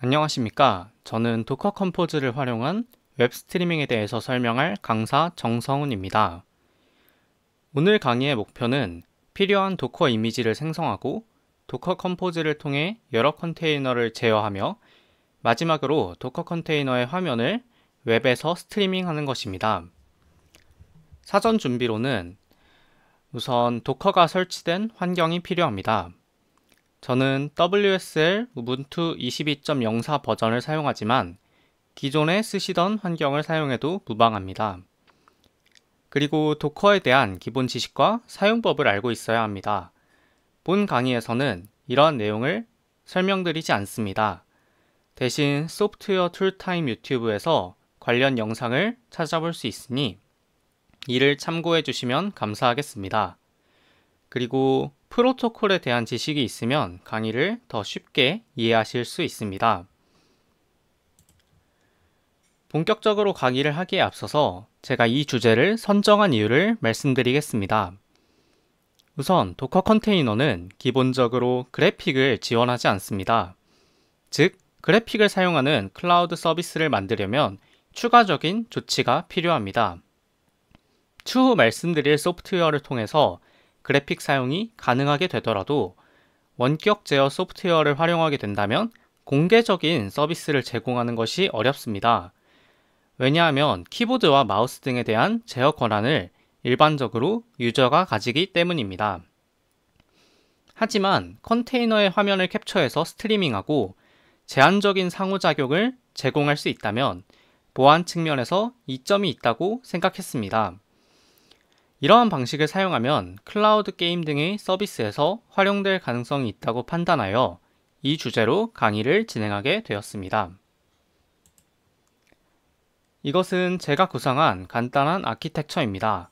안녕하십니까. 저는 도커 컴포즈를 활용한 웹 스트리밍에 대해서 설명할 강사 정성훈입니다. 오늘 강의의 목표는 필요한 도커 이미지를 생성하고 도커 컴포즈를 통해 여러 컨테이너를 제어하며 마지막으로 도커 컨테이너의 화면을 웹에서 스트리밍하는 것입니다. 사전 준비로는 우선 도커가 설치된 환경이 필요합니다. 저는 WSL 우분투 22.04 버전을 사용하지만 기존에 쓰시던 환경을 사용해도 무방합니다. 그리고 도커에 대한 기본 지식과 사용법을 알고 있어야 합니다. 본 강의에서는 이러한 내용을 설명드리지 않습니다. 대신 소프트웨어 툴타임 유튜브에서 관련 영상을 찾아볼 수 있으니 이를 참고해 주시면 감사하겠습니다. 그리고 프로토콜에 대한 지식이 있으면 강의를 더 쉽게 이해하실 수 있습니다. 본격적으로 강의를 하기에 앞서서 제가 이 주제를 선정한 이유를 말씀드리겠습니다. 우선 도커 컨테이너는 기본적으로 그래픽을 지원하지 않습니다. 즉, 그래픽을 사용하는 클라우드 서비스를 만들려면 추가적인 조치가 필요합니다. 추후 말씀드릴 소프트웨어를 통해서 그래픽 사용이 가능하게 되더라도 원격 제어 소프트웨어를 활용하게 된다면 공개적인 서비스를 제공하는 것이 어렵습니다. 왜냐하면 키보드와 마우스 등에 대한 제어 권한을 일반적으로 유저가 가지기 때문입니다. 하지만 컨테이너의 화면을 캡처해서 스트리밍하고 제한적인 상호작용을 제공할 수 있다면 보안 측면에서 이점이 있다고 생각했습니다. 이러한 방식을 사용하면 클라우드 게임 등의 서비스에서 활용될 가능성이 있다고 판단하여 이 주제로 강의를 진행하게 되었습니다. 이것은 제가 구상한 간단한 아키텍처입니다.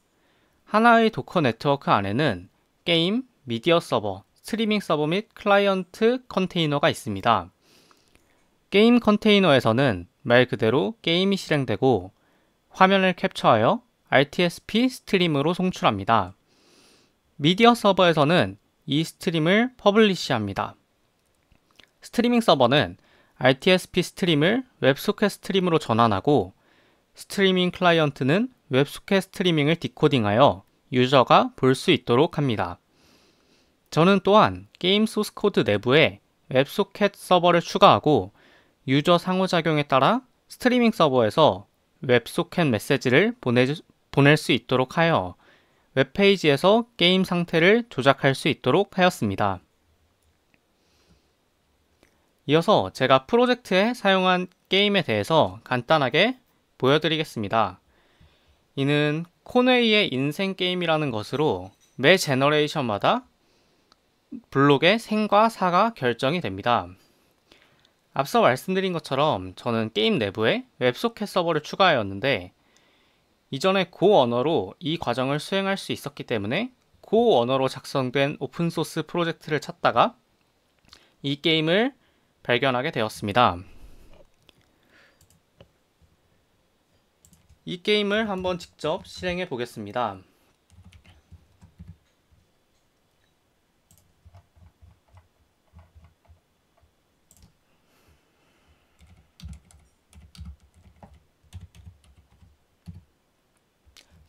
하나의 도커 네트워크 안에는 게임, 미디어 서버, 스트리밍 서버 및 클라이언트 컨테이너가 있습니다. 게임 컨테이너에서는 말 그대로 게임이 실행되고 화면을 캡처하여 RTSP 스트림으로 송출합니다. 미디어 서버에서는 이 스트림을 퍼블리시합니다. 스트리밍 서버는 RTSP 스트림을 웹소켓 스트림으로 전환하고 스트리밍 클라이언트는 웹소켓 스트리밍을 디코딩하여 유저가 볼 수 있도록 합니다. 저는 또한 게임 소스 코드 내부에 웹소켓 서버를 추가하고 유저 상호작용에 따라 스트리밍 서버에서 웹소켓 메시지를 보내, 주 보낼 수 있도록 하여 웹페이지에서 게임 상태를 조작할 수 있도록 하였습니다. 이어서 제가 프로젝트에 사용한 게임에 대해서 간단하게 보여드리겠습니다. 이는 코네이의 인생 게임이라는 것으로 매 제너레이션마다 블록의 생과 사가 결정이 됩니다. 앞서 말씀드린 것처럼 저는 게임 내부에 웹소켓 서버를 추가하였는데 이전에 고 언어로 이 과정을 수행할 수 있었기 때문에 고 언어로 작성된 오픈소스 프로젝트를 찾다가 이 게임을 발견하게 되었습니다. 이 게임을 한번 직접 실행해 보겠습니다.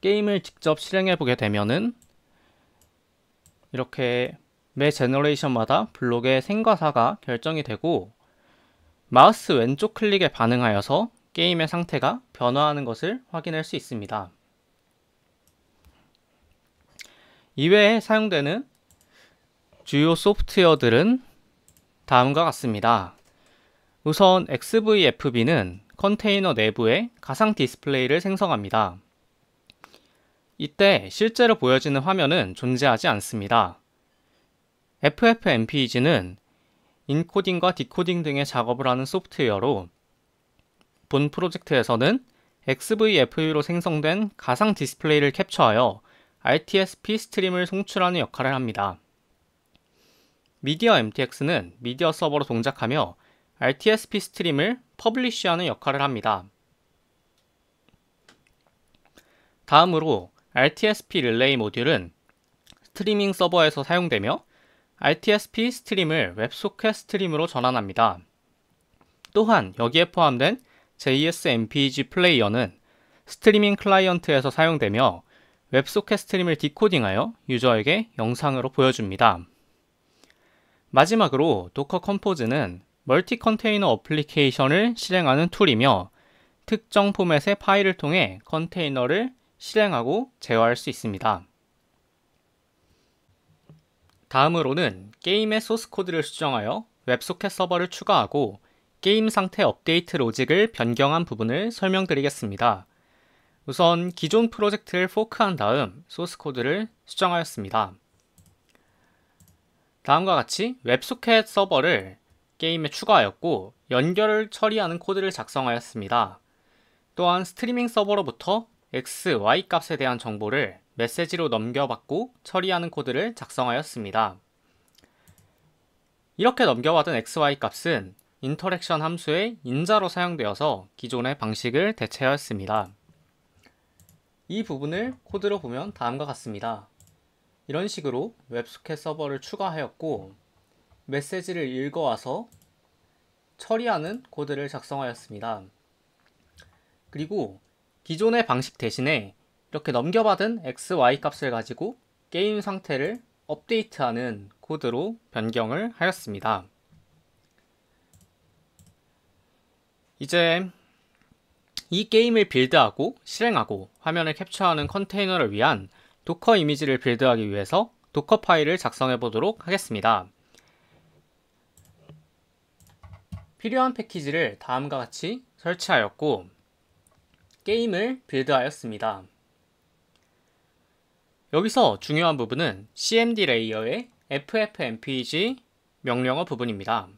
게임을 직접 실행해 보게 되면은 이렇게 매 제너레이션마다 블록의 생과 사가 결정이 되고 마우스 왼쪽 클릭에 반응하여서 게임의 상태가 변화하는 것을 확인할 수 있습니다. 이외에 사용되는 주요 소프트웨어들은 다음과 같습니다. 우선 XVFB는 컨테이너 내부에 가상 디스플레이를 생성합니다. 이때 실제로 보여지는 화면은 존재하지 않습니다. FFmpeg는 인코딩과 디코딩 등의 작업을 하는 소프트웨어로 본 프로젝트에서는 XVFU로 생성된 가상 디스플레이를 캡처하여 RTSP 스트림을 송출하는 역할을 합니다. 미디어 MTX는 미디어 서버로 동작하며 RTSP 스트림을 퍼블리쉬하는 역할을 합니다. 다음으로 RTSP 릴레이 모듈은 스트리밍 서버에서 사용되며 RTSP 스트림을 웹소켓 스트림으로 전환합니다. 또한 여기에 포함된 JSMPG 플레이어는 스트리밍 클라이언트에서 사용되며 웹소켓 스트림을 디코딩하여 유저에게 영상으로 보여줍니다. 마지막으로 도커 컴포즈는 멀티 컨테이너 어플리케이션을 실행하는 툴이며 특정 포맷의 파일을 통해 컨테이너를 실행하고 제어할 수 있습니다. 다음으로는 게임의 소스 코드를 수정하여 웹소켓 서버를 추가하고 게임 상태 업데이트 로직을 변경한 부분을 설명드리겠습니다. 우선 기존 프로젝트를 포크한 다음 소스 코드를 수정하였습니다. 다음과 같이 웹소켓 서버를 게임에 추가하였고 연결을 처리하는 코드를 작성하였습니다. 또한 스트리밍 서버로부터 x, y 값에 대한 정보를 메시지로 넘겨받고 처리하는 코드를 작성하였습니다. 이렇게 넘겨받은 x, y 값은 인터랙션 함수의 인자로 사용되어서 기존의 방식을 대체하였습니다. 이 부분을 코드로 보면 다음과 같습니다. 이런 식으로 웹소켓 서버를 추가하였고 메시지를 읽어와서 처리하는 코드를 작성하였습니다. 그리고 기존의 방식 대신에 이렇게 넘겨받은 XY 값을 가지고 게임 상태를 업데이트하는 코드로 변경을 하였습니다. 이제 이 게임을 빌드하고 실행하고 화면을 캡처하는 컨테이너를 위한 도커 이미지를 빌드하기 위해서 도커 파일을 작성해 보도록 하겠습니다. 필요한 패키지를 다음과 같이 설치하였고 게임을 빌드하였습니다. 여기서 중요한 부분은 CMD 레이어의 FFmpeg 명령어 부분입니다.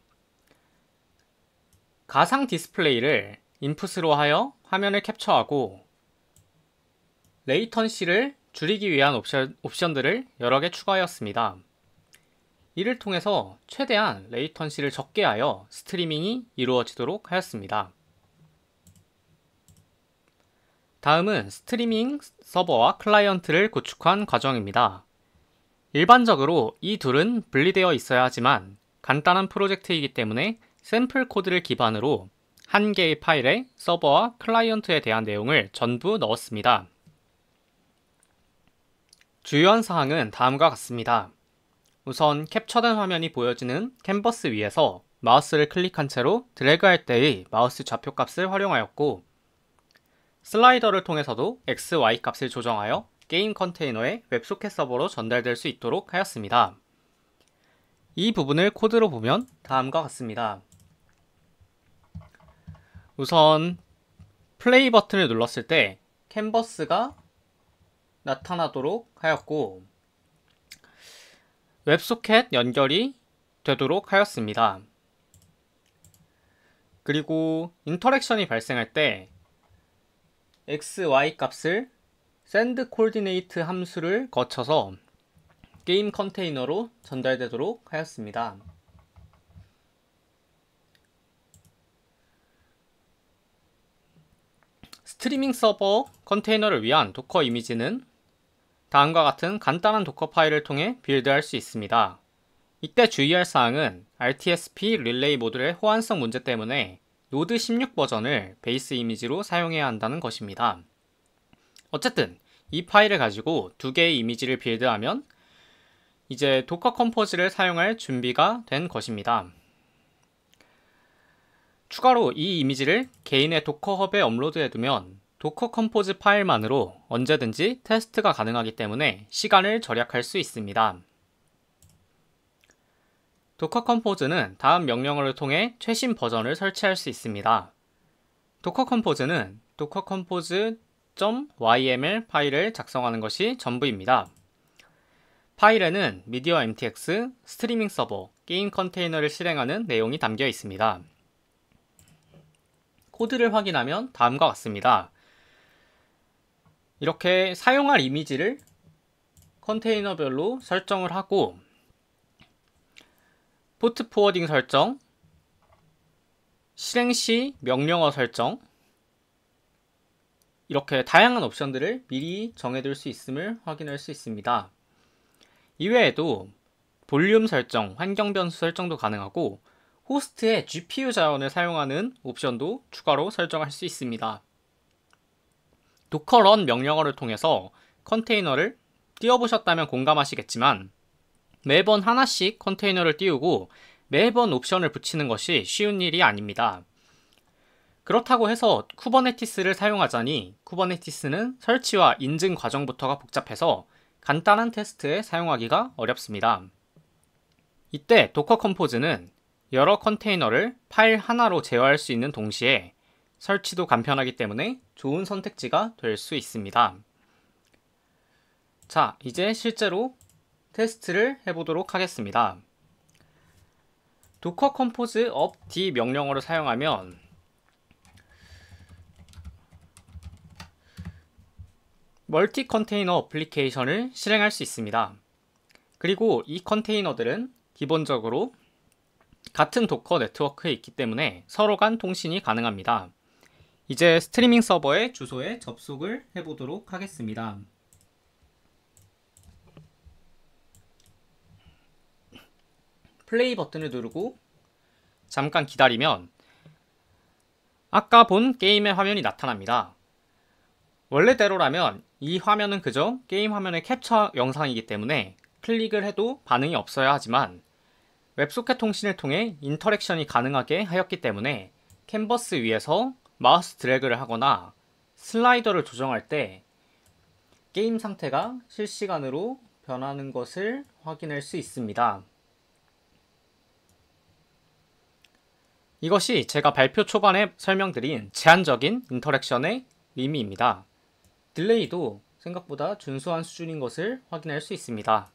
가상 디스플레이를 인풋으로 하여 화면을 캡처하고 레이턴시를 줄이기 위한 옵션, 옵션들을 여러 개 추가하였습니다. 이를 통해서 최대한 레이턴시를 적게 하여 스트리밍이 이루어지도록 하였습니다. 다음은 스트리밍 서버와 클라이언트를 구축한 과정입니다. 일반적으로 이 둘은 분리되어 있어야 하지만 간단한 프로젝트이기 때문에 샘플 코드를 기반으로 한 개의 파일에 서버와 클라이언트에 대한 내용을 전부 넣었습니다. 주요한 사항은 다음과 같습니다. 우선 캡처된 화면이 보여지는 캔버스 위에서 마우스를 클릭한 채로 드래그할 때의 마우스 좌표 값을 활용하였고 슬라이더를 통해서도 XY 값을 조정하여 게임 컨테이너에 웹소켓 서버로 전달될 수 있도록 하였습니다. 이 부분을 코드로 보면 다음과 같습니다. 우선 플레이 버튼을 눌렀을 때 캔버스가 나타나도록 하였고 웹소켓 연결이 되도록 하였습니다. 그리고 인터랙션이 발생할 때 xy 값을 send coordinate 함수를 거쳐서 게임 컨테이너로 전달되도록 하였습니다. 스트리밍 서버 컨테이너를 위한 도커 이미지는 다음과 같은 간단한 도커 파일을 통해 빌드할 수 있습니다. 이때 주의할 사항은 RTSP 릴레이 모듈의 호환성 문제 때문에 노드 16 버전을 베이스 이미지로 사용해야 한다는 것입니다. 어쨌든 이 파일을 가지고 두 개의 이미지를 빌드하면 이제 도커 컴포즈를 사용할 준비가 된 것입니다. 추가로 이 이미지를 개인의 도커 허브에 업로드해두면 도커 컴포즈 파일만으로 언제든지 테스트가 가능하기 때문에 시간을 절약할 수 있습니다. 도커 컴포즈는 다음 명령어를 통해 최신 버전을 설치할 수 있습니다. 도커 컴포즈는 도커 컴포즈.yml 파일을 작성하는 것이 전부입니다. 파일에는 미디어 MTX, 스트리밍 서버, 게임 컨테이너를 실행하는 내용이 담겨 있습니다. 코드를 확인하면 다음과 같습니다. 이렇게 사용할 이미지를 컨테이너별로 설정을 하고 포트 포워딩 설정, 실행 시 명령어 설정, 이렇게 다양한 옵션들을 미리 정해둘 수 있음을 확인할 수 있습니다. 이외에도 볼륨 설정, 환경 변수 설정도 가능하고 호스트의 GPU 자원을 사용하는 옵션도 추가로 설정할 수 있습니다. 도커런 명령어를 통해서 컨테이너를 띄워보셨다면 공감하시겠지만 매번 하나씩 컨테이너를 띄우고 매번 옵션을 붙이는 것이 쉬운 일이 아닙니다. 그렇다고 해서 쿠버네티스를 사용하자니 쿠버네티스는 설치와 인증 과정부터가 복잡해서 간단한 테스트에 사용하기가 어렵습니다. 이때 도커 컴포즈는 여러 컨테이너를 파일 하나로 제어할 수 있는 동시에 설치도 간편하기 때문에 좋은 선택지가 될 수 있습니다. 자, 이제 실제로 테스트를 해보도록 하겠습니다. docker compose up d 명령어를 사용하면 멀티 컨테이너 어플리케이션을 실행할 수 있습니다. 그리고 이 컨테이너들은 기본적으로 같은 도커 네트워크에 있기 때문에 서로 간 통신이 가능합니다. 이제 스트리밍 서버의 주소에 접속을 해보도록 하겠습니다. 플레이 버튼을 누르고 잠깐 기다리면 아까 본 게임의 화면이 나타납니다. 원래대로라면 이 화면은 그저 게임 화면의 캡처 영상이기 때문에 클릭을 해도 반응이 없어야 하지만 웹소켓 통신을 통해 인터랙션이 가능하게 하였기 때문에 캔버스 위에서 마우스 드래그를 하거나 슬라이더를 조정할 때 게임 상태가 실시간으로 변하는 것을 확인할 수 있습니다. 이것이 제가 발표 초반에 설명드린 제한적인 인터랙션의 의미입니다. 딜레이도 생각보다 준수한 수준인 것을 확인할 수 있습니다.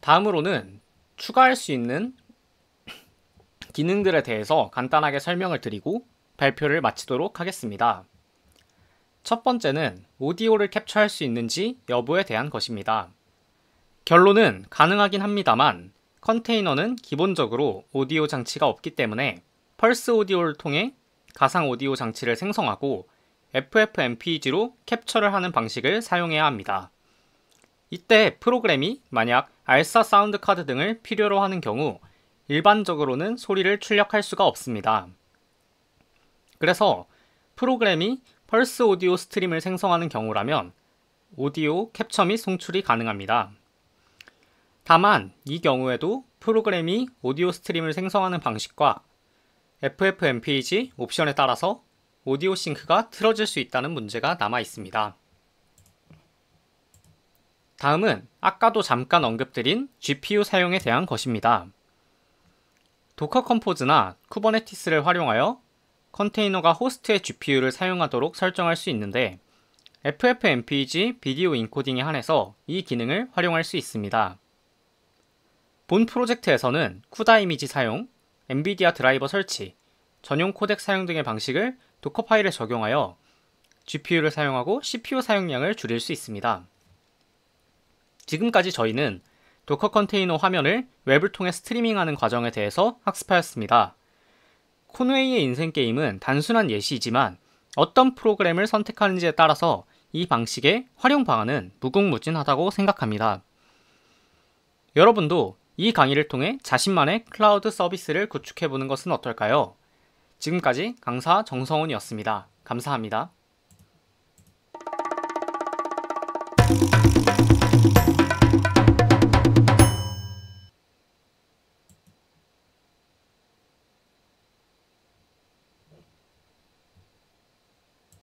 다음으로는 추가할 수 있는 기능들에 대해서 간단하게 설명을 드리고 발표를 마치도록 하겠습니다. 첫 번째는 오디오를 캡처할 수 있는지 여부에 대한 것입니다. 결론은 가능하긴 합니다만 컨테이너는 기본적으로 오디오 장치가 없기 때문에 펄스 오디오를 통해 가상 오디오 장치를 생성하고 FFmpeg로 캡처를 하는 방식을 사용해야 합니다. 이때 프로그램이 만약 알사 사운드 카드 등을 필요로 하는 경우 일반적으로는 소리를 출력할 수가 없습니다. 그래서 프로그램이 펄스 오디오 스트림을 생성하는 경우라면 오디오 캡처 및 송출이 가능합니다. 다만 이 경우에도 프로그램이 오디오 스트림을 생성하는 방식과 FFmpeg 옵션에 따라서 오디오 싱크가 틀어질 수 있다는 문제가 남아 있습니다. 다음은 아까도 잠깐 언급드린 GPU 사용에 대한 것입니다. 도커 컴포즈나 쿠버네티스를 활용하여 컨테이너가 호스트의 GPU를 사용하도록 설정할 수 있는데 FFmpeg 비디오 인코딩에 한해서 이 기능을 활용할 수 있습니다. 본 프로젝트에서는 쿠다 이미지 사용, 엔비디아 드라이버 설치, 전용 코덱 사용 등의 방식을 도커 파일에 적용하여 GPU를 사용하고 CPU 사용량을 줄일 수 있습니다. 지금까지 저희는 도커 컨테이너 화면을 웹을 통해 스트리밍하는 과정에 대해서 학습하였습니다. 코웨이의 인생 게임은 단순한 예시이지만 어떤 프로그램을 선택하는지에 따라서 이 방식의 활용 방안은 무궁무진하다고 생각합니다. 여러분도 이 강의를 통해 자신만의 클라우드 서비스를 구축해보는 것은 어떨까요? 지금까지 강사 정성훈이었습니다. 감사합니다.